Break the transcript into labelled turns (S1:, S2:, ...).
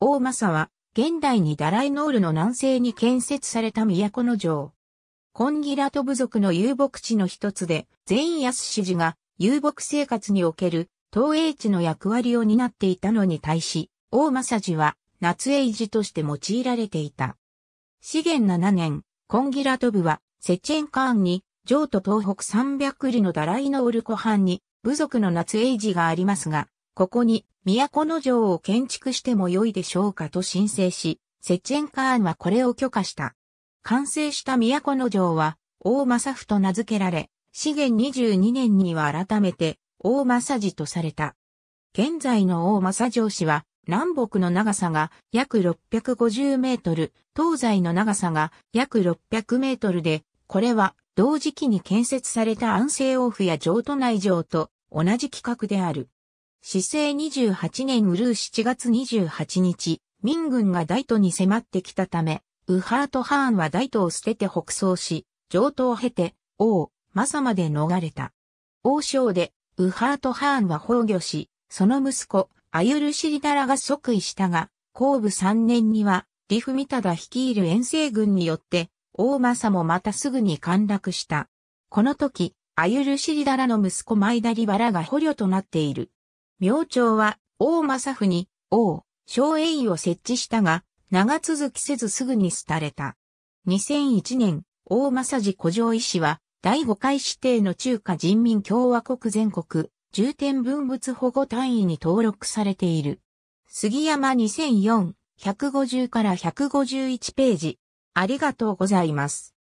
S1: 大政は、現代にダライノールの南西に建設された都の城。コンギラト部族の遊牧地の一つで、全安氏寺が遊牧生活における東英地の役割を担っていたのに対し、大政寺は夏英寺として用いられていた。資源7年、コンギラト部は、セチェンカーンに、城都東北300里のダライノール湖畔に、部族の夏英寺がありますが、ここに都城を建築しても良いでしょうかと申請し、セチェンカーンはこれを許可した。完成した都城は、大政府と名付けられ、資源22年には改めて、大政寺とされた。現在の大政城市は、南北の長さが約650メートル、東西の長さが約600メートルで、これは同時期に建設された安政王府や城都内城と同じ規格である。市政28年ウルー7月28日、民軍が大都に迫ってきたため、ウハート・ハーンは大都を捨てて北走し、上都を経て、王、マサまで逃れた。王将で、ウハート・ハーンは崩御し、その息子、アユルシリダラが即位したが、後部3年には、リフミタダ率いる遠征軍によって、王政もまたすぐに陥落した。この時、アユルシリダラの息子マイダリバラが捕虜となっている。明朝は王政府に王、昭栄を設置したが、長続きせずすぐに廃れた。2001年、王政寺古城医師は、第5回指定の中華人民共和国全国、重点文物保護単位に登録されている。杉山2004、150から151ページ。ありがとうございます。